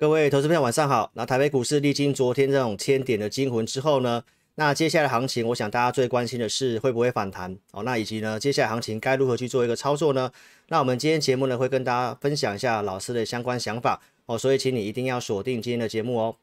各位投资友，晚上好。那台北股市历经昨天这种千点的惊魂之后呢，那接下来行情，我想大家最关心的是会不会反弹哦？那以及呢，接下来行情该如何去做一个操作呢？那我们今天节目呢，会跟大家分享一下老师的相关想法哦。所以请你一定要锁定今天的节目哦。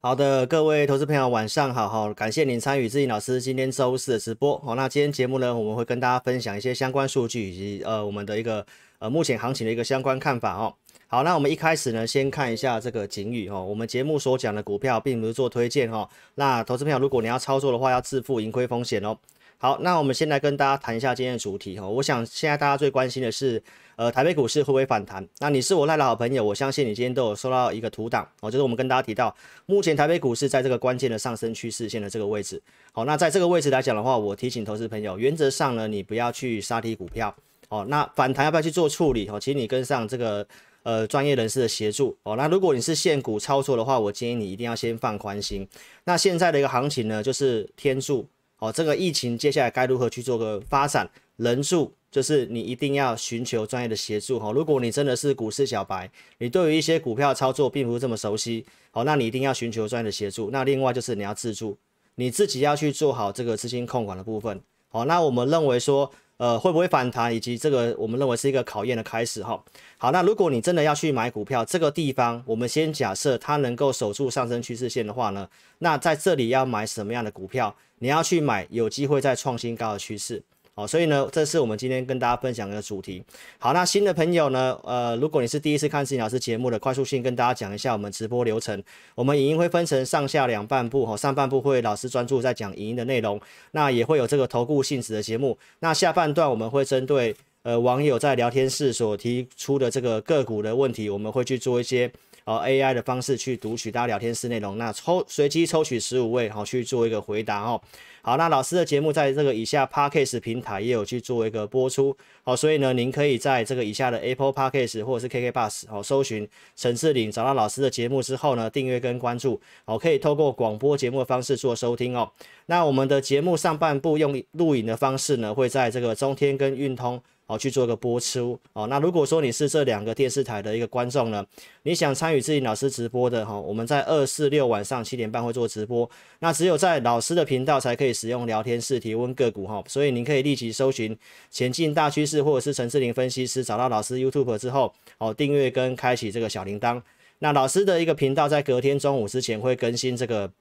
好的，各位投资朋友，晚上好，哈！感谢您参与志颖老师今天周四的直播。好，那今天节目呢，我们会跟大家分享一些相关数据，以及呃我们的一个呃目前行情的一个相关看法。哦，好，那我们一开始呢，先看一下这个景语。哦，我们节目所讲的股票，并不是做推荐。哈。那投资朋友，如果你要操作的话，要自负盈亏风险哦。好，那我们先来跟大家谈一下今天的主题。哈。我想现在大家最关心的是。呃，台北股市会不会反弹？那你是我赖的好朋友，我相信你今天都有收到一个图档哦，就是我们跟大家提到，目前台北股市在这个关键的上升趋势线的这个位置。好，那在这个位置来讲的话，我提醒投资朋友，原则上呢，你不要去杀跌股票哦。那反弹要不要去做处理？哦，请你跟上这个呃专业人士的协助哦。那如果你是现股操作的话，我建议你一定要先放宽心。那现在的一个行情呢，就是天数哦，这个疫情接下来该如何去做个发展人数？就是你一定要寻求专业的协助哈，如果你真的是股市小白，你对于一些股票操作并不是这么熟悉，好，那你一定要寻求专业的协助。那另外就是你要自助，你自己要去做好这个资金控管的部分，好，那我们认为说，呃，会不会反弹，以及这个我们认为是一个考验的开始哈。好，那如果你真的要去买股票，这个地方我们先假设它能够守住上升趋势线的话呢，那在这里要买什么样的股票？你要去买有机会再创新高的趋势。好，所以呢，这是我们今天跟大家分享的主题。好，那新的朋友呢，呃，如果你是第一次看金老师节目的快速性，跟大家讲一下我们直播流程。我们影音会分成上下两半部哈，上半部会老师专注在讲影音的内容，那也会有这个投顾性质的节目。那下半段我们会针对呃网友在聊天室所提出的这个个股的问题，我们会去做一些。哦 a i 的方式去读取大家聊天室内容，那抽随机抽取十五位，好去做一个回答哦。好，那老师的节目在这个以下 Pockets 平台也有去做一个播出，好，所以呢，您可以在这个以下的 Apple Pockets 或者是 KK Bus 好搜寻陈志玲，找到老师的节目之后呢，订阅跟关注，好，可以透过广播节目的方式做收听哦。那我们的节目上半部用录影的方式呢，会在这个中天跟运通。好去做个播出哦。那如果说你是这两个电视台的一个观众呢，你想参与自己老师直播的哈，我们在二四六晚上七点半会做直播。那只有在老师的频道才可以使用聊天室提问个股哈，所以您可以立即搜寻“前进大趋势”或者是陈志林分析师，找到老师 YouTube 之后哦，订阅跟开启这个小铃铛。那老师的一个频道在隔天中午之前会更新这个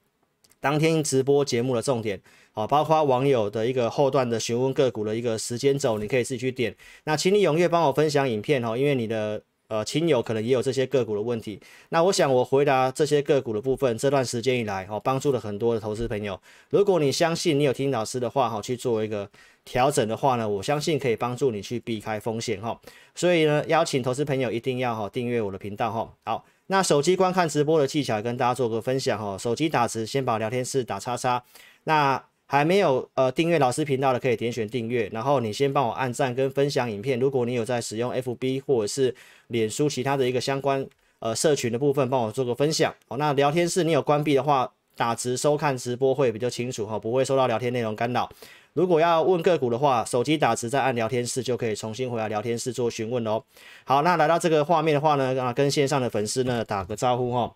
当天直播节目的重点。啊，包括网友的一个后段的询问个股的一个时间轴，你可以自己去点。那请你踊跃帮我分享影片哈，因为你的呃亲友可能也有这些个股的问题。那我想我回答这些个股的部分，这段时间以来哦，帮助了很多的投资朋友。如果你相信你有听老师的话哈，去做一个调整的话呢，我相信可以帮助你去避开风险哈。所以呢，邀请投资朋友一定要哈订阅我的频道哈。好，那手机观看直播的技巧跟大家做个分享哈。手机打字先把聊天室打叉叉，那。还没有呃订阅老师频道的，可以点选订阅，然后你先帮我按赞跟分享影片。如果你有在使用 FB 或者是脸书其他的一个相关呃社群的部分，帮我做个分享哦。那聊天室你有关闭的话，打字收看直播会比较清楚哈，不会受到聊天内容干扰。如果要问个股的话，手机打字再按聊天室就可以重新回来聊天室做询问喽。好，那来到这个画面的话呢，啊，跟线上的粉丝呢打个招呼哈。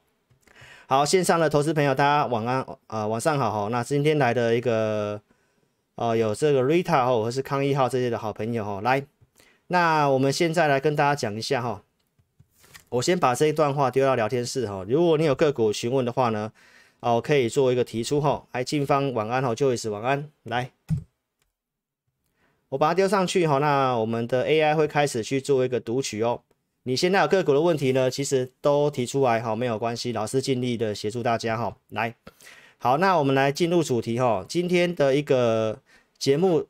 好，线上的投资朋友，大家晚安啊，晚上好哈。那今天来的一个，哦，有这个 Rita 哈，或者是康一号这些的好朋友哈，来。那我们现在来跟大家讲一下哈，我先把这一段话丢到聊天室哈。如果你有个股询问的话呢，哦，可以做一个提出哈。哎，静芳晚安哈，Joyce 晚安，来，我把它丢上去哈。那我们的 AI 会开始去做一个读取哦。你现在有个股的问题呢，其实都提出来哈，没有关系，老师尽力的协助大家哈。来，好，那我们来进入主题哈。今天的一个节目，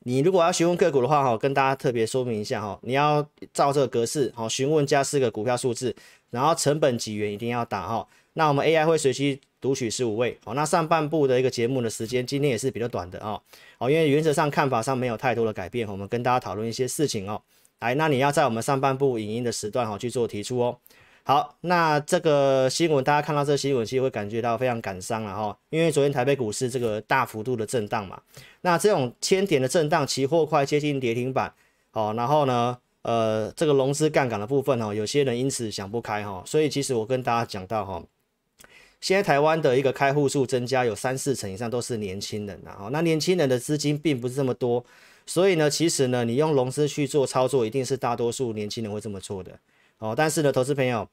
你如果要询问个股的话哈，跟大家特别说明一下哈，你要照这个格式，哈，询问加四个股票数字，然后成本几元一定要打哈。那我们 AI 会随机读取十五位。好，那上半部的一个节目的时间，今天也是比较短的啊。好，因为原则上看法上没有太多的改变，我们跟大家讨论一些事情哦。哎，那你要在我们上半部影音的时段哈去做提出哦。好，那这个新闻大家看到这新闻，其实会感觉到非常感伤了哈，因为昨天台北股市这个大幅度的震荡嘛，那这种千点的震荡，期货快接近跌停板，好，然后呢，呃，这个融资杠杆的部分哦，有些人因此想不开哈，所以其实我跟大家讲到哈，现在台湾的一个开户数增加有三四成以上都是年轻人的哈，那年轻人的资金并不是这么多。所以呢，其实呢，你用融资去做操作，一定是大多数年轻人会这么做的哦。但是呢，投资朋友，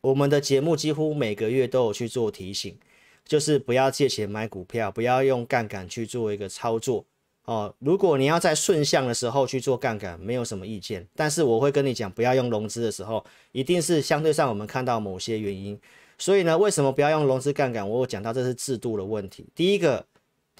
我们的节目几乎每个月都有去做提醒，就是不要借钱买股票，不要用杠杆去做一个操作哦。如果你要在顺向的时候去做杠杆，没有什么意见。但是我会跟你讲，不要用融资的时候，一定是相对上我们看到某些原因。所以呢，为什么不要用融资杠杆？我有讲到这是制度的问题。第一个。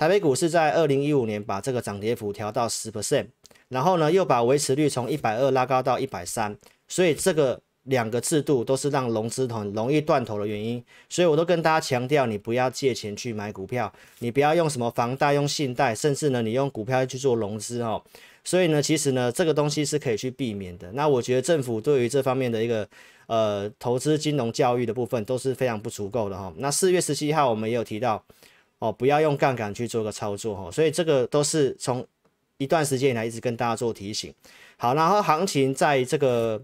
台北股市在二零一五年把这个涨跌幅调到十 percent，然后呢又把维持率从一百二拉高到一百三，所以这个两个制度都是让融资很容易断头的原因。所以我都跟大家强调，你不要借钱去买股票，你不要用什么房贷、用信贷，甚至呢你用股票去做融资哦。所以呢，其实呢这个东西是可以去避免的。那我觉得政府对于这方面的一个呃投资金融教育的部分都是非常不足够的哈。那四月十七号我们也有提到。哦，不要用杠杆去做个操作哈，所以这个都是从一段时间以来一直跟大家做提醒。好，然后行情在这个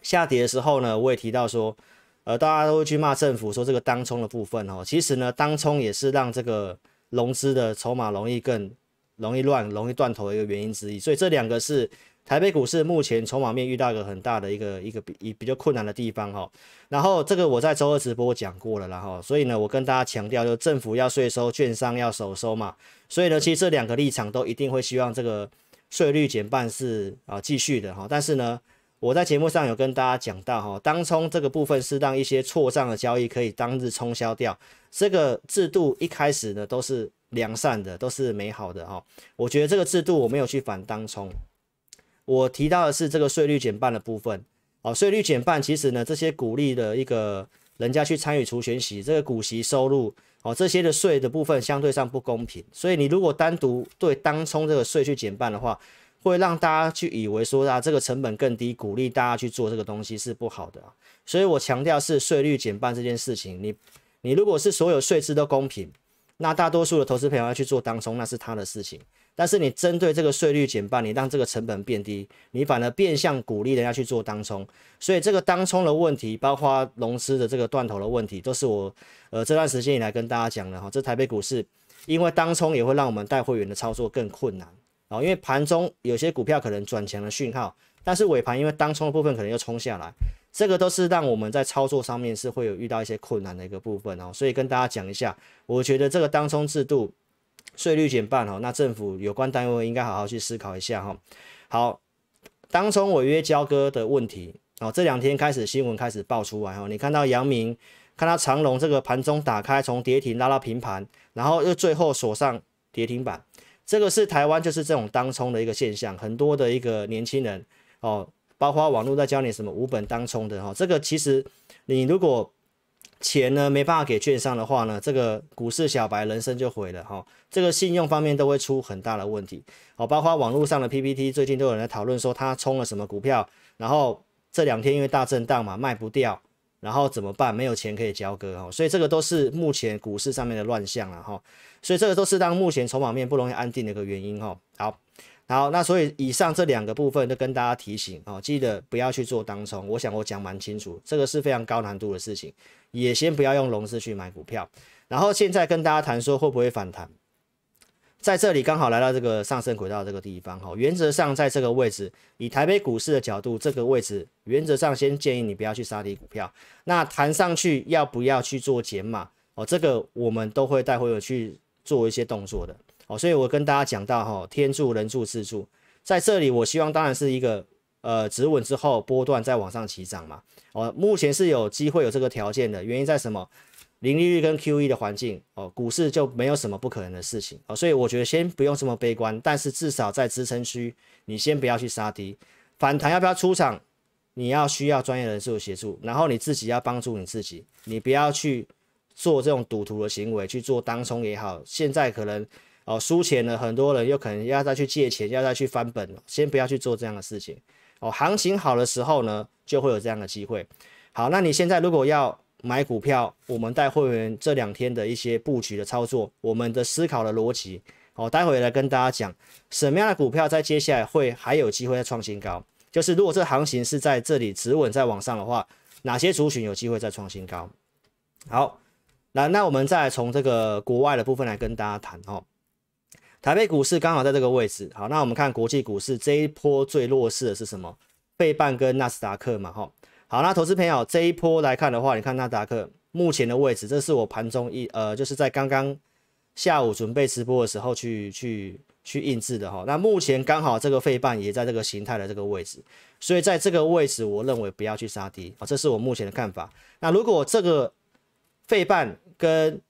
下跌的时候呢，我也提到说，呃，大家都会去骂政府说这个当冲的部分哦，其实呢，当冲也是让这个融资的筹码容易更容易乱、容易断头的一个原因之一，所以这两个是。台北股市目前筹码面遇到一个很大的一个一个比比较困难的地方哈，然后这个我在周二直播讲过了然后，所以呢我跟大家强调就政府要税收，券商要首收嘛，所以呢其实这两个立场都一定会希望这个税率减半是啊继续的哈，但是呢我在节目上有跟大家讲到哈，当冲这个部分适当一些错账的交易可以当日冲销掉，这个制度一开始呢都是良善的，都是美好的哈，我觉得这个制度我没有去反当冲。我提到的是这个税率减半的部分，哦，税率减半，其实呢，这些鼓励的一个人家去参与除权息，这个股息收入，哦，这些的税的部分相对上不公平，所以你如果单独对当冲这个税去减半的话，会让大家去以为说啊，这个成本更低，鼓励大家去做这个东西是不好的，所以我强调是税率减半这件事情，你你如果是所有税制都公平。那大多数的投资朋友要去做当冲，那是他的事情。但是你针对这个税率减半，你让这个成本变低，你反而变相鼓励人家去做当冲。所以这个当冲的问题，包括融资的这个断头的问题，都是我呃这段时间以来跟大家讲的哈。这台北股市因为当冲也会让我们带会员的操作更困难后因为盘中有些股票可能转强的讯号。但是尾盘因为当冲的部分可能又冲下来，这个都是让我们在操作上面是会有遇到一些困难的一个部分哦，所以跟大家讲一下，我觉得这个当冲制度税率减半哦，那政府有关单位应该好好去思考一下哈。好，当冲违约交割的问题哦，这两天开始新闻开始爆出来哦，你看到杨明看到长隆这个盘中打开从跌停拉到平盘，然后又最后锁上跌停板，这个是台湾就是这种当冲的一个现象，很多的一个年轻人。哦，包括网络在教你什么无本当冲的哈，这个其实你如果钱呢没办法给券商的话呢，这个股市小白人生就毁了哈，这个信用方面都会出很大的问题。哦，包括网络上的 PPT，最近都有人在讨论说他冲了什么股票，然后这两天因为大震荡嘛卖不掉，然后怎么办？没有钱可以交割哦，所以这个都是目前股市上面的乱象了哈，所以这个都是当目前筹码面不容易安定的一个原因哈。好。好，那所以以上这两个部分都跟大家提醒哦，记得不要去做当冲。我想我讲蛮清楚，这个是非常高难度的事情，也先不要用融资去买股票。然后现在跟大家谈说会不会反弹，在这里刚好来到这个上升轨道这个地方，哈，原则上在这个位置，以台北股市的角度，这个位置原则上先建议你不要去杀低股票。那谈上去要不要去做减码哦，这个我们都会带有去做一些动作的。哦，所以我跟大家讲到哈，天助人助自助，在这里，我希望当然是一个呃止稳之后，波段再往上起涨嘛。哦，目前是有机会有这个条件的，原因在什么？零利率跟 Q E 的环境哦，股市就没有什么不可能的事情哦。所以我觉得先不用这么悲观，但是至少在支撑区，你先不要去杀低反弹，要不要出场？你要需要专业人士协助，然后你自己要帮助你自己，你不要去做这种赌徒的行为，去做当冲也好，现在可能。哦，输钱了，很多人又可能要再去借钱，要再去翻本了。先不要去做这样的事情。哦，行情好的时候呢，就会有这样的机会。好，那你现在如果要买股票，我们带会员这两天的一些布局的操作，我们的思考的逻辑，哦，待会来跟大家讲什么样的股票在接下来会还有机会再创新高。就是如果这行情是在这里止稳在往上的话，哪些族群有机会再创新高？好，那那我们再从这个国外的部分来跟大家谈哦。台北股市刚好在这个位置，好，那我们看国际股市这一波最弱势的是什么？费半跟纳斯达克嘛，哈，好，那投资朋友这一波来看的话，你看纳斯达克目前的位置，这是我盘中一呃，就是在刚刚下午准备直播的时候去去去印制的哈，那目前刚好这个费半也在这个形态的这个位置，所以在这个位置我认为不要去杀低啊，这是我目前的看法。那如果这个费半跟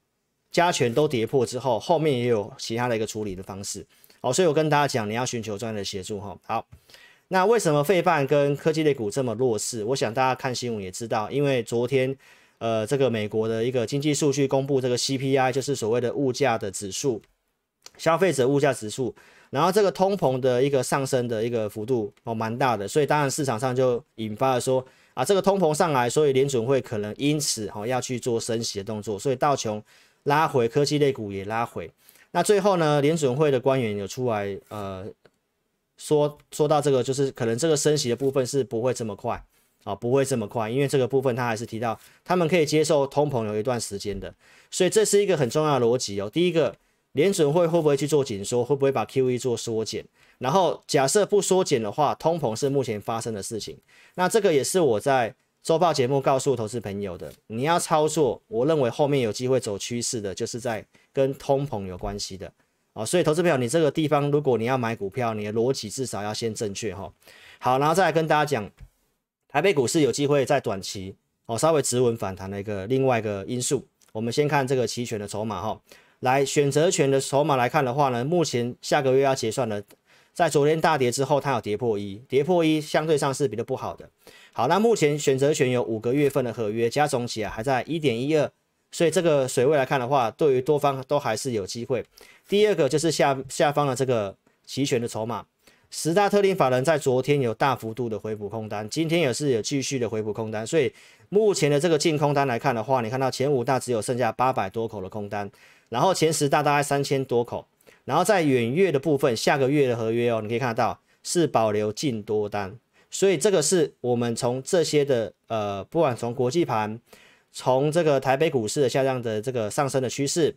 加权都跌破之后，后面也有其他的一个处理的方式哦，所以我跟大家讲，你要寻求专业的协助哈。好，那为什么费半跟科技类股这么弱势？我想大家看新闻也知道，因为昨天呃，这个美国的一个经济数据公布，这个 CPI 就是所谓的物价的指数，消费者物价指数，然后这个通膨的一个上升的一个幅度哦蛮大的，所以当然市场上就引发了说啊，这个通膨上来，所以联准会可能因此哦要去做升息的动作，所以道琼。拉回科技类股也拉回，那最后呢？联准会的官员有出来，呃，说说到这个，就是可能这个升息的部分是不会这么快啊，不会这么快，因为这个部分他还是提到他们可以接受通膨有一段时间的，所以这是一个很重要的逻辑哦。第一个，联准会会不会去做紧缩？会不会把 Q E 做缩减？然后假设不缩减的话，通膨是目前发生的事情，那这个也是我在。周报节目告诉投资朋友的，你要操作，我认为后面有机会走趋势的，就是在跟通膨有关系的啊，所以投资朋友，你这个地方如果你要买股票，你的逻辑至少要先正确哈。好，然后再来跟大家讲，台北股市有机会在短期哦稍微止稳反弹的一个另外一个因素，我们先看这个期权的筹码哈，来选择权的筹码来看的话呢，目前下个月要结算的。在昨天大跌之后，它有跌破一，跌破一相对上是比较不好的。好，那目前选择权有五个月份的合约，加总起啊还在一点一二，所以这个水位来看的话，对于多方都还是有机会。第二个就是下下方的这个期权的筹码，十大特定法人在昨天有大幅度的回补空单，今天也是有继续的回补空单，所以目前的这个净空单来看的话，你看到前五大只有剩下八百多口的空单，然后前十大大概三千多口。然后在远月的部分，下个月的合约哦，你可以看得到是保留近多单，所以这个是我们从这些的呃，不管从国际盘，从这个台北股市的下降的这个上升的趋势，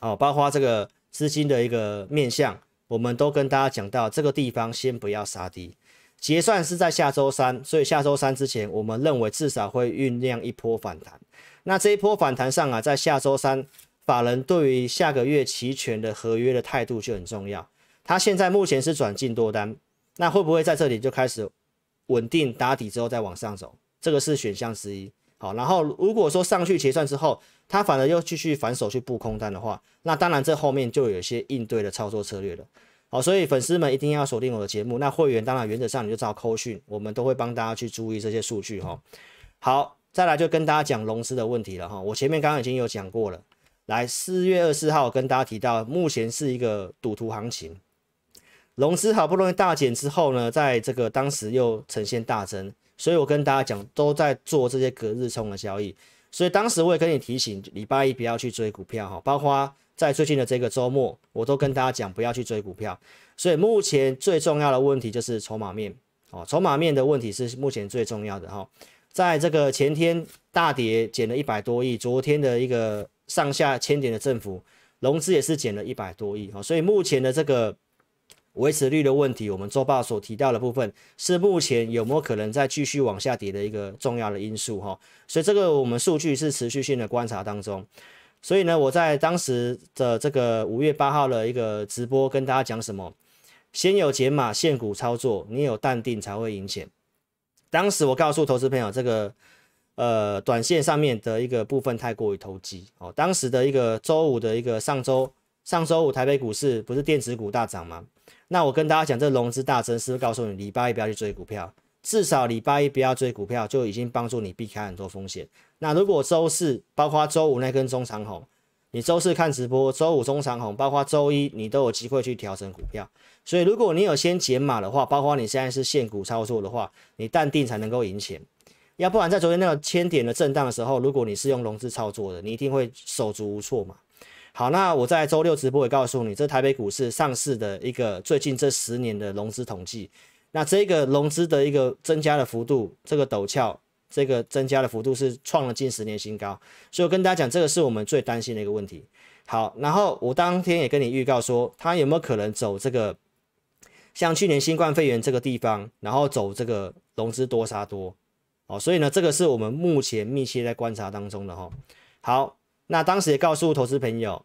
哦，包括这个资金的一个面向，我们都跟大家讲到，这个地方先不要杀低，结算是在下周三，所以下周三之前，我们认为至少会酝酿一波反弹，那这一波反弹上啊，在下周三。法人对于下个月期权的合约的态度就很重要。他现在目前是转进多单，那会不会在这里就开始稳定打底之后再往上走？这个是选项之一。好，然后如果说上去结算之后，他反而又继续反手去布空单的话，那当然这后面就有一些应对的操作策略了。好，所以粉丝们一定要锁定我的节目。那会员当然原则上你就照扣讯，我们都会帮大家去注意这些数据哈。好，再来就跟大家讲融资的问题了哈。我前面刚刚已经有讲过了。来四月二十四号跟大家提到，目前是一个赌徒行情，融资好不容易大减之后呢，在这个当时又呈现大增，所以我跟大家讲都在做这些隔日冲的交易，所以当时我也跟你提醒礼拜一不要去追股票哈，包括在最近的这个周末我都跟大家讲不要去追股票，所以目前最重要的问题就是筹码面哦，筹码面的问题是目前最重要的哈，在这个前天大跌减了一百多亿，昨天的一个。上下千点的振幅，融资也是减了一百多亿啊，所以目前的这个维持率的问题，我们周报所提到的部分，是目前有没有可能再继续往下跌的一个重要的因素哈，所以这个我们数据是持续性的观察当中，所以呢，我在当时的这个五月八号的一个直播跟大家讲什么，先有解码现股操作，你有淡定才会赢钱，当时我告诉投资朋友这个。呃，短线上面的一个部分太过于投机哦。当时的一个周五的一个上周，上周五台北股市不是电子股大涨吗？那我跟大家讲，这融资大增是不是告诉你礼拜一不要去追股票？至少礼拜一不要追股票，就已经帮助你避开很多风险。那如果周四包括周五那根中长红，你周四看直播，周五中长红，包括周一你都有机会去调整股票。所以如果你有先减码的话，包括你现在是限股操作的话，你淡定才能够赢钱。要不然在昨天那个千点的震荡的时候，如果你是用融资操作的，你一定会手足无措嘛。好，那我在周六直播也告诉你，这台北股市上市的一个最近这十年的融资统计，那这个融资的一个增加的幅度，这个陡峭，这个增加的幅度是创了近十年新高，所以我跟大家讲，这个是我们最担心的一个问题。好，然后我当天也跟你预告说，它有没有可能走这个像去年新冠肺炎这个地方，然后走这个融资多杀多。哦，所以呢，这个是我们目前密切在观察当中的哈。好，那当时也告诉投资朋友，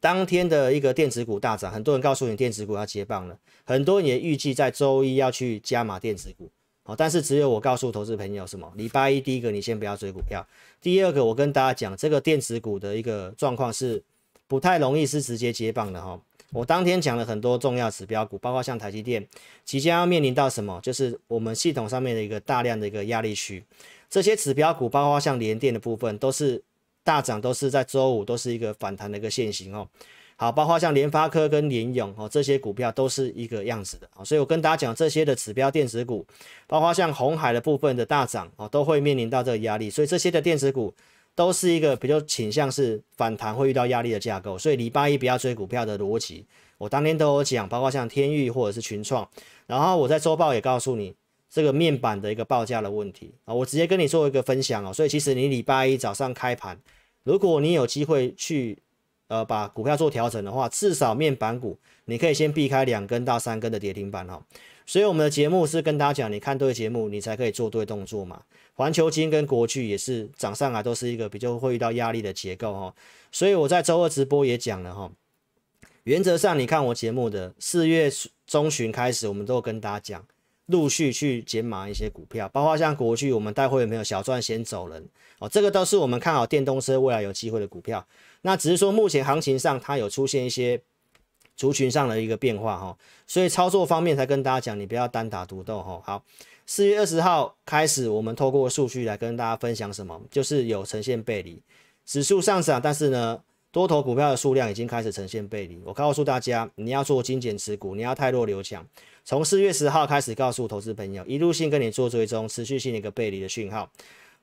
当天的一个电子股大涨，很多人告诉你电子股要接棒了，很多人也预计在周一要去加码电子股。好，但是只有我告诉投资朋友什么？礼拜一第一个你先不要追股票，第二个我跟大家讲，这个电子股的一个状况是不太容易是直接接棒的哈。我当天讲了很多重要指标股，包括像台积电即将要面临到什么，就是我们系统上面的一个大量的一个压力区。这些指标股，包括像联电的部分，都是大涨，都是在周五，都是一个反弹的一个现形哦。好，包括像联发科跟联永哦，这些股票都是一个样子的啊。所以我跟大家讲这些的指标电子股，包括像红海的部分的大涨哦，都会面临到这个压力，所以这些的电子股。都是一个比较倾向是反弹会遇到压力的架构，所以礼拜一不要追股票的逻辑。我当天都有讲，包括像天域或者是群创，然后我在周报也告诉你这个面板的一个报价的问题啊。我直接跟你做一个分享哦。所以其实你礼拜一早上开盘，如果你有机会去呃把股票做调整的话，至少面板股你可以先避开两根到三根的跌停板哈。所以我们的节目是跟大家讲，你看对节目，你才可以做对动作嘛。环球金跟国巨也是涨上来，都是一个比较会遇到压力的结构哈。所以我在周二直播也讲了哈，原则上你看我节目的四月中旬开始，我们都跟大家讲，陆续去减码一些股票，包括像国巨，我们待会有没有小赚先走人哦？这个都是我们看好电动车未来有机会的股票。那只是说目前行情上它有出现一些族群上的一个变化哈，所以操作方面才跟大家讲，你不要单打独斗哈。好。四月二十号开始，我们透过数据来跟大家分享什么？就是有呈现背离，指数上涨，但是呢，多头股票的数量已经开始呈现背离。我告诉大家，你要做精简持股，你要太弱留强。从四月十号开始，告诉投资朋友，一路性跟你做追踪，持续性的一个背离的讯号。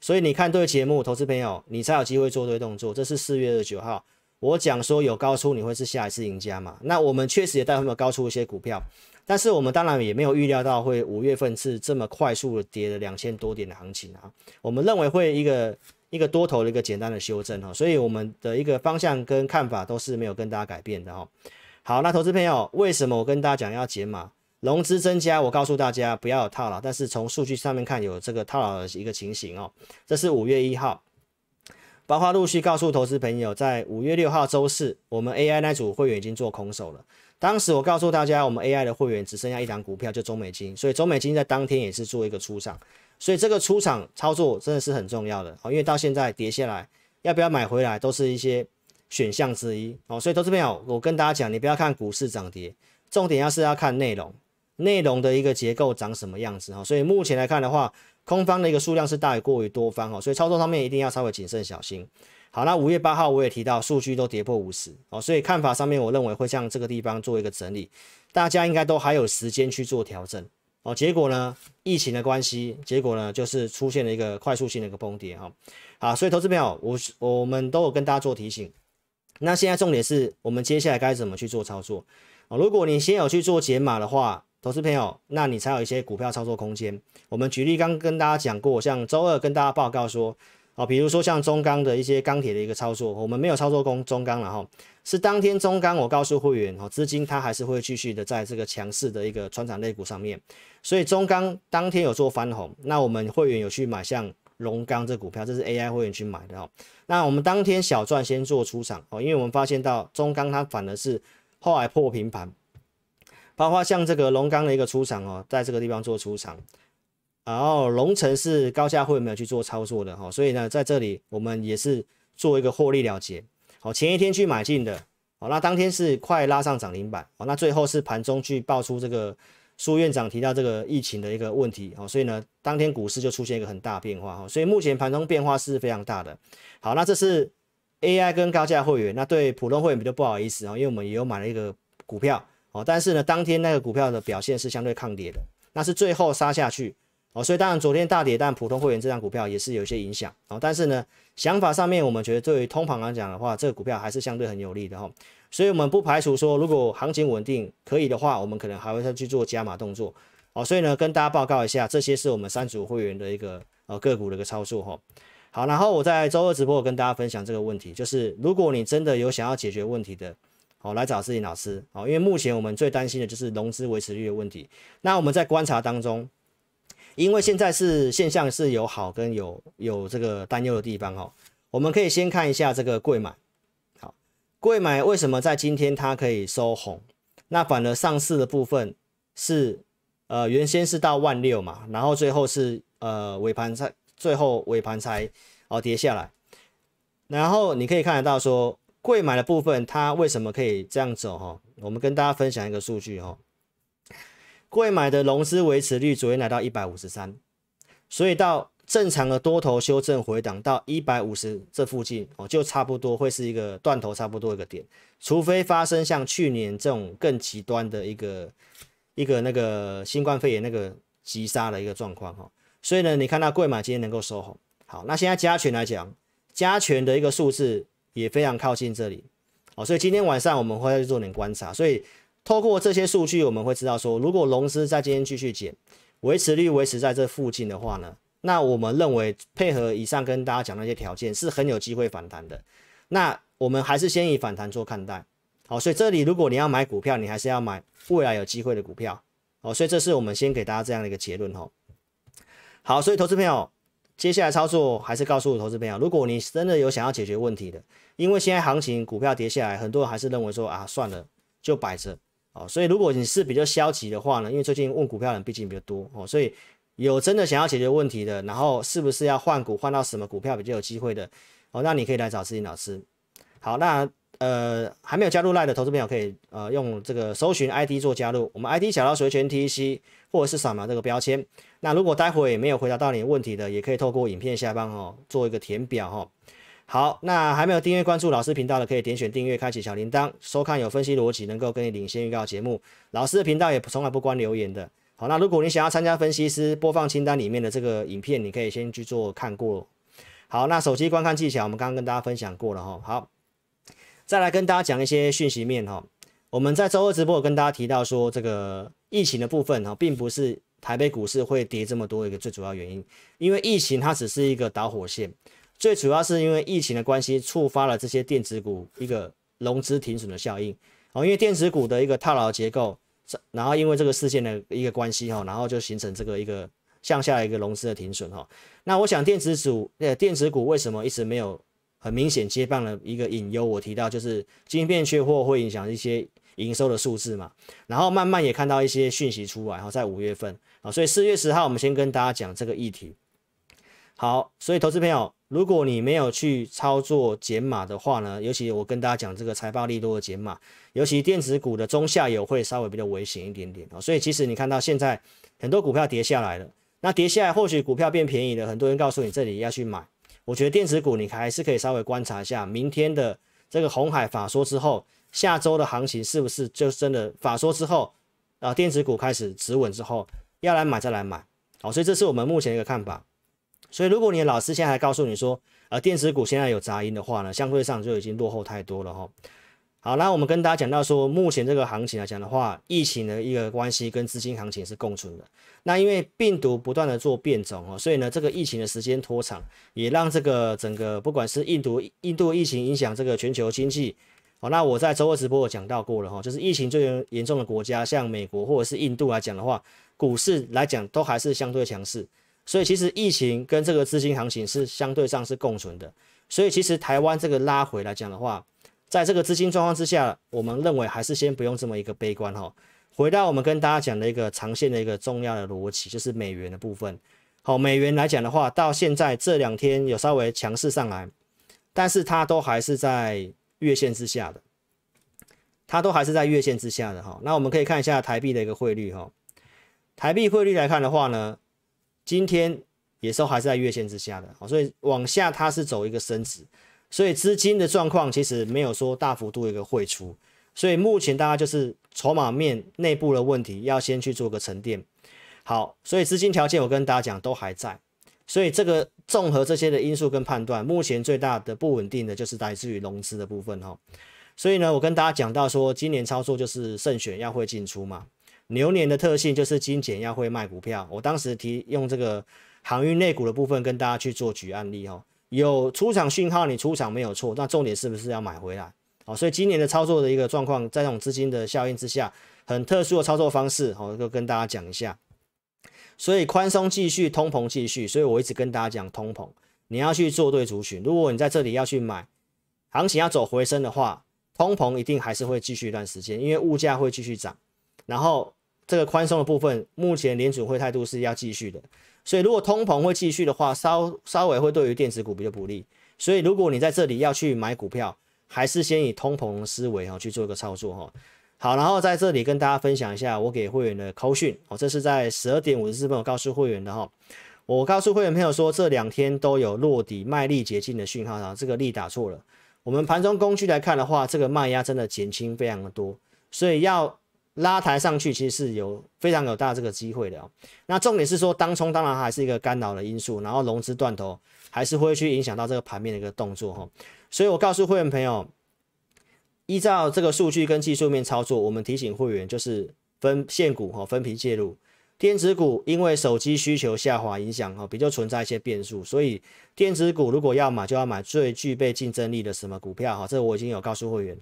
所以你看对节目，投资朋友，你才有机会做对动作。这是四月二十九号，我讲说有高出，你会是下一次赢家嘛？那我们确实也带他们高出一些股票。但是我们当然也没有预料到会五月份是这么快速的跌了两千多点的行情啊！我们认为会一个一个多头的一个简单的修正哈，所以我们的一个方向跟看法都是没有跟大家改变的哈。好，那投资朋友，为什么我跟大家讲要解码融资增加？我告诉大家不要套牢，但是从数据上面看有这个套牢的一个情形哦。这是五月一号，包括陆续告诉投资朋友，在五月六号周四，我们 AI 那组会员已经做空手了。当时我告诉大家，我们 AI 的会员只剩下一档股票，就中美金，所以中美金在当天也是做一个出场，所以这个出场操作真的是很重要的哦，因为到现在跌下来，要不要买回来都是一些选项之一哦，所以投资朋友，我跟大家讲，你不要看股市涨跌，重点是要看内容，内容的一个结构长什么样子哦，所以目前来看的话。空方的一个数量是大于过于多方哦，所以操作上面一定要稍微谨慎小心。好，那五月八号我也提到数据都跌破五十哦，所以看法上面我认为会向这个地方做一个整理，大家应该都还有时间去做调整哦。结果呢，疫情的关系，结果呢就是出现了一个快速性的一个崩跌哈。好，所以投资朋友，我我们都有跟大家做提醒。那现在重点是我们接下来该怎么去做操作哦。如果你先有去做解码的话，投资朋友，那你才有一些股票操作空间。我们举例，刚跟大家讲过，像周二跟大家报告说，哦，比如说像中钢的一些钢铁的一个操作，我们没有操作工中钢了哈，是当天中钢我告诉会员哦，资金它还是会继续的在这个强势的一个穿涨类股上面，所以中钢当天有做翻红，那我们会员有去买像龙钢这股票，这是 AI 会员去买的哦。那我们当天小赚先做出场哦，因为我们发现到中钢它反而是后来破平盘。包括像这个龙钢的一个出场哦，在这个地方做出场，然后龙城是高价会员没有去做操作的哈，所以呢，在这里我们也是做一个获利了结。好，前一天去买进的，好，那当天是快拉上涨停板，好，那最后是盘中去爆出这个苏院长提到这个疫情的一个问题，好，所以呢，当天股市就出现一个很大变化哈，所以目前盘中变化是非常大的。好，那这是 AI 跟高价会员，那对普通会员比较不好意思啊，因为我们也有买了一个股票。哦，但是呢，当天那个股票的表现是相对抗跌的，那是最后杀下去哦，所以当然昨天大跌，但普通会员这张股票也是有一些影响哦。但是呢，想法上面我们觉得，对于通盘来讲的话，这个股票还是相对很有利的哈。所以我们不排除说，如果行情稳定可以的话，我们可能还会再去做加码动作哦。所以呢，跟大家报告一下，这些是我们三组会员的一个呃个股的一个操作哈。好，然后我在周二直播跟大家分享这个问题，就是如果你真的有想要解决问题的。好，来找思林老师。好，因为目前我们最担心的就是融资维持率的问题。那我们在观察当中，因为现在是现象是有好跟有有这个担忧的地方。哈，我们可以先看一下这个贵买。好，贵买为什么在今天它可以收红？那反而上市的部分是呃原先是到万六嘛，然后最后是呃尾盘才最后尾盘才哦跌下来。然后你可以看得到说。贵买的部分，它为什么可以这样走哈？我们跟大家分享一个数据哈，贵买的融资维持率昨天来到一百五十三，所以到正常的多头修正回档到一百五十这附近哦，就差不多会是一个断头，差不多一个点，除非发生像去年这种更极端的一个一个那个新冠肺炎那个急杀的一个状况哈。所以呢，你看到贵买今天能够收红，好，那现在加权来讲，加权的一个数字。也非常靠近这里，好，所以今天晚上我们会做点观察。所以透过这些数据，我们会知道说，如果龙资在今天继续减，维持率维持在这附近的话呢，那我们认为配合以上跟大家讲那些条件，是很有机会反弹的。那我们还是先以反弹做看待，好，所以这里如果你要买股票，你还是要买未来有机会的股票，好，所以这是我们先给大家这样的一个结论，吼。好，所以投资朋友。接下来操作还是告诉投资朋友，如果你真的有想要解决问题的，因为现在行情股票跌下来，很多人还是认为说啊算了就摆着哦。所以如果你是比较消极的话呢，因为最近问股票人毕竟比较多哦，所以有真的想要解决问题的，然后是不是要换股换到什么股票比较有机会的哦，那你可以来找志林老师。好，那呃还没有加入赖的投资朋友可以呃用这个搜寻 ID 做加入，我们 ID 小到随权 TC。或者是扫描这个标签。那如果待会没有回答到你的问题的，也可以透过影片下方哦做一个填表哈。好，那还没有订阅关注老师频道的，可以点选订阅，开启小铃铛，收看有分析逻辑，能够跟你领先预告节目。老师的频道也从来不关留言的。好，那如果你想要参加分析师播放清单里面的这个影片，你可以先去做看过。好，那手机观看技巧我们刚刚跟大家分享过了哈。好，再来跟大家讲一些讯息面哈。我们在周二直播有跟大家提到说，这个疫情的部分哈，并不是台北股市会跌这么多一个最主要原因，因为疫情它只是一个导火线，最主要是因为疫情的关系触发了这些电子股一个融资停损的效应哦，因为电子股的一个套牢结构，然后因为这个事件的一个关系哈，然后就形成这个一个向下的一个融资的停损哈。那我想电子股呃电子股为什么一直没有？很明显接棒了一个隐忧，我提到就是晶片缺货会影响一些营收的数字嘛，然后慢慢也看到一些讯息出来，然后在五月份啊，所以四月十号我们先跟大家讲这个议题。好，所以投资朋友，如果你没有去操作减码的话呢，尤其我跟大家讲这个财报利多的减码，尤其电子股的中下游会稍微比较危险一点点啊，所以其实你看到现在很多股票跌下来了，那跌下来或许股票变便宜了，很多人告诉你这里要去买。我觉得电子股你还是可以稍微观察一下，明天的这个红海法说之后，下周的行情是不是就真的法说之后啊？电子股开始止稳之后，要来买再来买，好，所以这是我们目前一个看法。所以如果你的老师现在还告诉你说，呃，电子股现在有杂音的话呢，相对上就已经落后太多了哈。好，那我们跟大家讲到说，目前这个行情来讲的话，疫情的一个关系跟资金行情是共存的。那因为病毒不断的做变种哦，所以呢，这个疫情的时间拖长，也让这个整个不管是印度印度疫情影响这个全球经济哦。那我在周二直播讲到过了哈，就是疫情最严重的国家，像美国或者是印度来讲的话，股市来讲都还是相对强势。所以其实疫情跟这个资金行情是相对上是共存的。所以其实台湾这个拉回来讲的话。在这个资金状况之下，我们认为还是先不用这么一个悲观哈。回到我们跟大家讲的一个长线的一个重要的逻辑，就是美元的部分。好，美元来讲的话，到现在这两天有稍微强势上来，但是它都还是在月线之下的，它都还是在月线之下的哈。那我们可以看一下台币的一个汇率哈。台币汇率来看的话呢，今天也还是在月线之下的，所以往下它是走一个升值。所以资金的状况其实没有说大幅度一个汇出，所以目前大家就是筹码面内部的问题，要先去做个沉淀。好，所以资金条件我跟大家讲都还在，所以这个综合这些的因素跟判断，目前最大的不稳定的就是来自于融资的部分哈。所以呢，我跟大家讲到说，今年操作就是慎选要会进出嘛，牛年的特性就是精简要会卖股票。我当时提用这个航运内股的部分跟大家去做举案例哈。有出场讯号，你出场没有错。那重点是不是要买回来？好，所以今年的操作的一个状况，在这种资金的效应之下，很特殊的操作方式，好，就跟大家讲一下。所以宽松继续，通膨继续。所以我一直跟大家讲，通膨你要去做对族群。如果你在这里要去买，行情要走回升的话，通膨一定还是会继续一段时间，因为物价会继续涨。然后这个宽松的部分，目前联储会态度是要继续的。所以，如果通膨会继续的话，稍稍微会对于电子股比较不利。所以，如果你在这里要去买股票，还是先以通膨思维哈去做一个操作哈。好，然后在这里跟大家分享一下我给会员的口讯哦，这是在十二点五十四分我告诉会员的哈。我告诉会员朋友说，这两天都有落底卖力竭尽的讯号，然后这个力打错了。我们盘中工具来看的话，这个卖压真的减轻非常的多，所以要。拉抬上去其实是有非常有大这个机会的哦。那重点是说，当冲当然还是一个干扰的因素，然后融资断头还是会去影响到这个盘面的一个动作哈。所以我告诉会员朋友，依照这个数据跟技术面操作，我们提醒会员就是分线股哈，分批介入。电子股因为手机需求下滑影响哈，比较存在一些变数，所以电子股如果要买就要买最具备竞争力的什么股票哈，这我已经有告诉会员。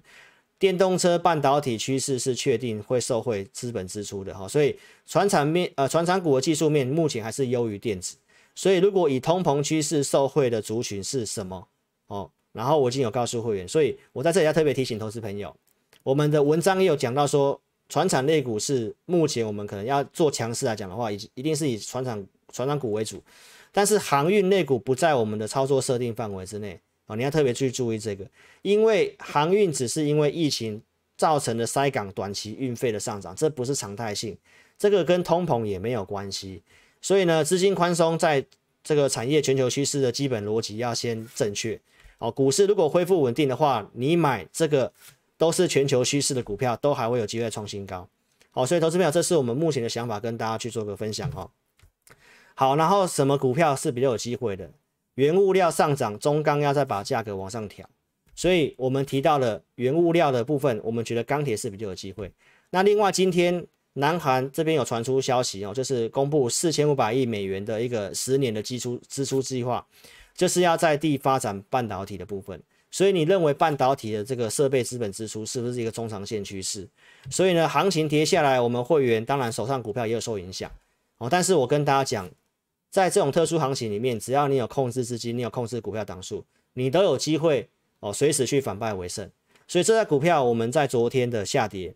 电动车半导体趋势是确定会受惠资本支出的哈，所以船产面呃船产股的技术面目前还是优于电子，所以如果以通膨趋势受惠的族群是什么哦，然后我已经有告诉会员，所以我在这里要特别提醒投资朋友，我们的文章也有讲到说船产类股是目前我们可能要做强势来讲的话，一一定是以船产船产股为主，但是航运类股不在我们的操作设定范围之内。哦，你要特别去注意这个，因为航运只是因为疫情造成的塞港，短期运费的上涨，这不是常态性，这个跟通膨也没有关系。所以呢，资金宽松在这个产业全球趋势的基本逻辑要先正确。哦，股市如果恢复稳定的话，你买这个都是全球趋势的股票，都还会有机会创新高。好，所以投资朋友，这是我们目前的想法，跟大家去做个分享。哦，好，然后什么股票是比较有机会的？原物料上涨，中钢要再把价格往上调，所以我们提到了原物料的部分，我们觉得钢铁是比较有机会。那另外今天南韩这边有传出消息哦，就是公布四千五百亿美元的一个十年的基础支出计划，就是要在地发展半导体的部分。所以你认为半导体的这个设备资本支出是不是一个中长线趋势？所以呢，行情跌下来，我们会员当然手上股票也有受影响哦。但是我跟大家讲。在这种特殊行情里面，只要你有控制资金，你有控制股票档数，你都有机会哦，随时去反败为胜。所以这在股票我们在昨天的下跌，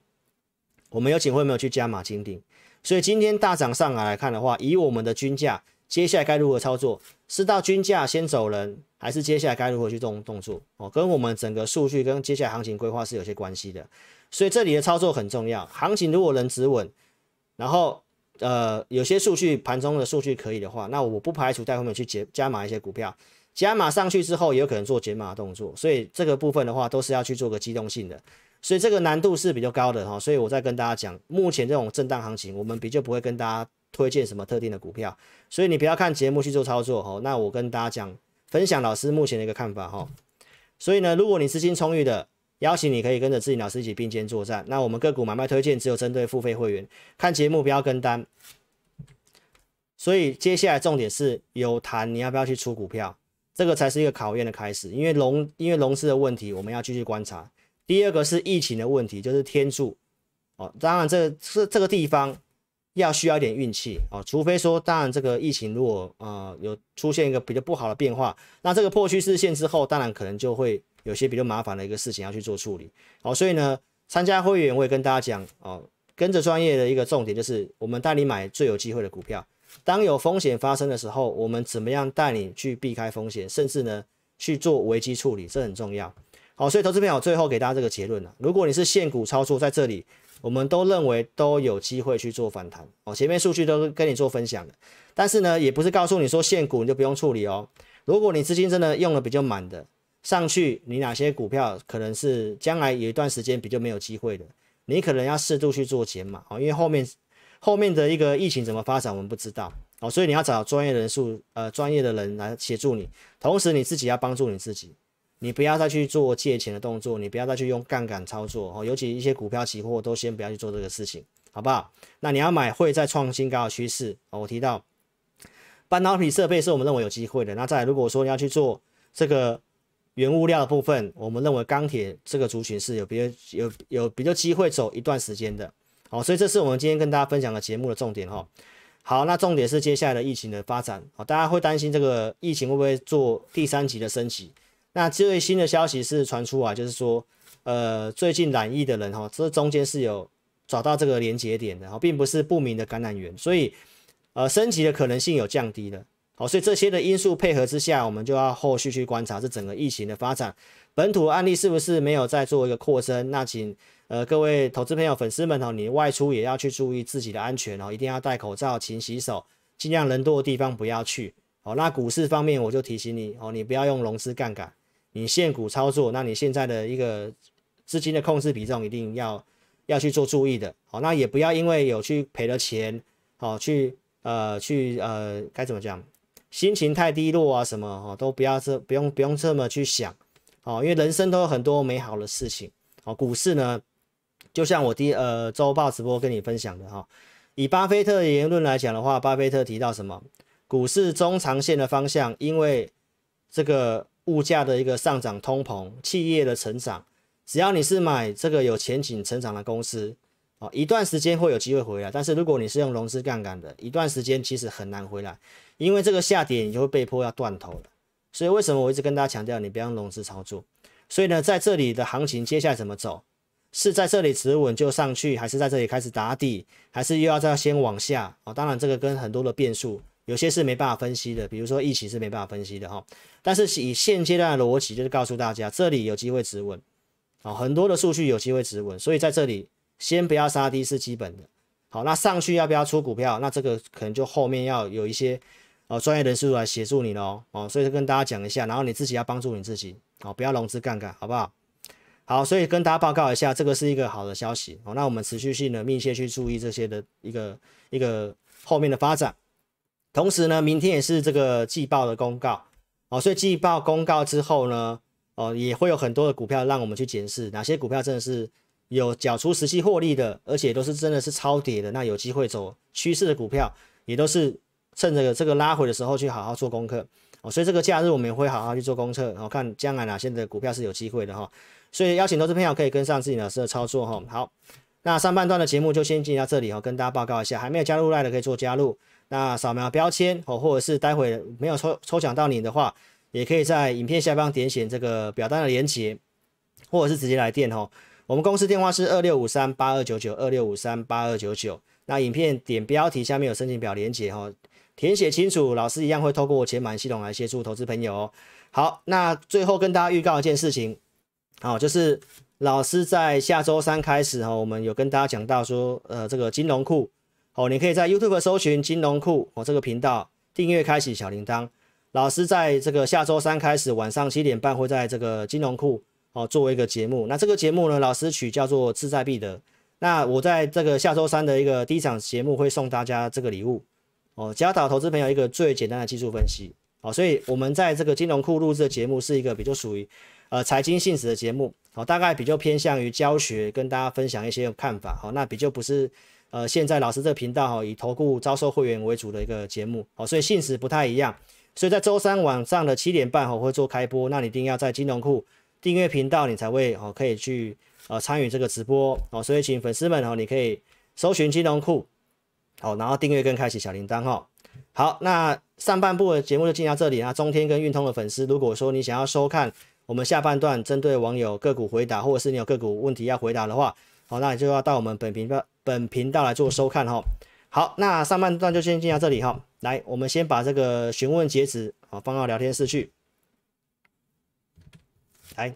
我们有警徽没有去加码金顶，所以今天大涨上来来看的话，以我们的均价，接下来该如何操作？是到均价先走人，还是接下来该如何去动动作？哦，跟我们整个数据跟接下来行情规划是有些关系的。所以这里的操作很重要，行情如果能止稳，然后。呃，有些数据盘中的数据可以的话，那我不排除在后面去解加码一些股票，加码上去之后也有可能做减码动作，所以这个部分的话都是要去做个机动性的，所以这个难度是比较高的哈，所以我再跟大家讲，目前这种震荡行情，我们比较不会跟大家推荐什么特定的股票，所以你不要看节目去做操作哈，那我跟大家讲，分享老师目前的一个看法哈，所以呢，如果你资金充裕的。邀请你可以跟着志林老师一起并肩作战。那我们个股买卖推荐只有针对付费会员看节目，不要跟单。所以接下来重点是有谈你要不要去出股票，这个才是一个考验的开始。因为龙因为龙市的问题，我们要继续观察。第二个是疫情的问题，就是天柱哦。当然，这这这个地方要需要一点运气哦。除非说，当然这个疫情如果呃有出现一个比较不好的变化，那这个破趋势线之后，当然可能就会。有些比较麻烦的一个事情要去做处理，好，所以呢，参加会员我也跟大家讲哦，跟着专业的一个重点就是，我们带你买最有机会的股票。当有风险发生的时候，我们怎么样带你去避开风险，甚至呢去做危机处理，这很重要。好，所以投资朋友最后给大家这个结论呢，如果你是现股操作，在这里我们都认为都有机会去做反弹哦。前面数据都跟你做分享的，但是呢，也不是告诉你说现股你就不用处理哦。如果你资金真的用的比较满的。上去，你哪些股票可能是将来有一段时间比较没有机会的？你可能要适度去做减码哦，因为后面后面的一个疫情怎么发展，我们不知道哦，所以你要找专业人数，呃，专业的人来协助你。同时你自己要帮助你自己，你不要再去做借钱的动作，你不要再去用杠杆操作哦，尤其一些股票期货都先不要去做这个事情，好不好？那你要买会在创新高的趋势哦。我提到半导体设备是我们认为有机会的。那再如果说你要去做这个。原物料的部分，我们认为钢铁这个族群是有比较有有比较机会走一段时间的，好，所以这是我们今天跟大家分享的节目的重点哈。好，那重点是接下来的疫情的发展，好，大家会担心这个疫情会不会做第三级的升级？那最新的消息是传出啊，就是说，呃，最近染疫的人哈，这中间是有找到这个连接点的，并不是不明的感染源，所以，呃，升级的可能性有降低了。好，所以这些的因素配合之下，我们就要后续去观察这整个疫情的发展，本土案例是不是没有再做一个扩升？那请呃各位投资朋友、粉丝们哦，你外出也要去注意自己的安全哦，一定要戴口罩、勤洗手，尽量人多的地方不要去。好，那股市方面，我就提醒你哦，你不要用融资杠杆，你限股操作，那你现在的一个资金的控制比重一定要要去做注意的。好，那也不要因为有去赔了钱，好去呃去呃该怎么讲？心情太低落啊，什么哈都不要这不用不用这么去想，哦，因为人生都有很多美好的事情哦。股市呢，就像我第呃周报直播跟你分享的哈，以巴菲特言论来讲的话，巴菲特提到什么？股市中长线的方向，因为这个物价的一个上涨、通膨、企业的成长，只要你是买这个有前景成长的公司。哦，一段时间会有机会回来，但是如果你是用融资杠杆的，一段时间其实很难回来，因为这个下跌你就会被迫要断头了。所以为什么我一直跟大家强调，你不要用融资操作？所以呢，在这里的行情接下来怎么走？是在这里止稳就上去，还是在这里开始打底，还是又要再先往下？哦，当然这个跟很多的变数，有些是没办法分析的，比如说疫情是没办法分析的哈。但是以现阶段的逻辑就是告诉大家，这里有机会止稳，啊，很多的数据有机会止稳，所以在这里。先不要杀低是基本的。好，那上去要不要出股票？那这个可能就后面要有一些呃专业人士来协助你喽。哦，所以跟大家讲一下，然后你自己要帮助你自己，哦，不要融资杠杆，好不好？好，所以跟大家报告一下，这个是一个好的消息。哦，那我们持续性的密切去注意这些的一个一个后面的发展。同时呢，明天也是这个季报的公告。哦，所以季报公告之后呢，哦，也会有很多的股票让我们去检视哪些股票真的是。有缴出实际获利的，而且都是真的是抄底的，那有机会走趋势的股票，也都是趁着这个拉回的时候去好好做功课哦。所以这个假日我们也会好好去做功课，然后看将来哪些的股票是有机会的哈。所以邀请投资朋友可以跟上自己老师的操作哈。好，那上半段的节目就先进行到这里哦，跟大家报告一下，还没有加入 line 的可以做加入，那扫描标签哦，或者是待会没有抽抽奖到你的话，也可以在影片下方点选这个表单的连接，或者是直接来电哦。我们公司电话是二六五三八二九九二六五三八二九九。那影片点标题下面有申请表连接哈，填写清楚，老师一样会透过我钱满系统来协助投资朋友哦。好，那最后跟大家预告一件事情，好，就是老师在下周三开始哈，我们有跟大家讲到说，呃，这个金融库哦，你可以在 YouTube 搜寻金融库我这个频道订阅开启小铃铛，老师在这个下周三开始晚上七点半会在这个金融库。哦，作为一个节目，那这个节目呢，老师取叫做“志在必得”。那我在这个下周三的一个第一场节目会送大家这个礼物哦，教导投资朋友一个最简单的技术分析。好，所以我们在这个金融库录制的节目是一个比较属于呃财经信质的节目，好，大概比较偏向于教学，跟大家分享一些看法。好，那比较不是呃现在老师这个频道哈，以投顾招收会员为主的一个节目。好，所以信质不太一样。所以在周三晚上的七点半哈，会做开播，那你一定要在金融库。订阅频道，你才会哦，可以去呃参与这个直播哦，所以请粉丝们哦，你可以搜寻金融库，好，然后订阅跟开启小铃铛哈。好，那上半部的节目就进到这里啊。中天跟运通的粉丝，如果说你想要收看我们下半段针对网友个股回答，或者是你有个股问题要回答的话，哦，那你就要到我们本频道本频道来做收看哈。好，那上半段就先进到这里哈。来，我们先把这个询问截止啊放到聊天室去。来，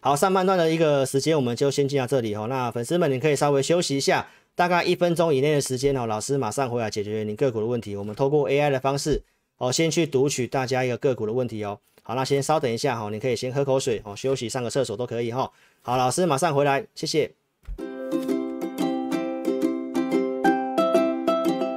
好，上半段的一个时间，我们就先进到这里哈。那粉丝们，你可以稍微休息一下，大概一分钟以内的时间哦。老师马上回来解决您个股的问题。我们透过 AI 的方式哦，先去读取大家一个个股的问题哦。好，那先稍等一下哈，你可以先喝口水哦，休息上个厕所都可以哈。好，老师马上回来，谢谢。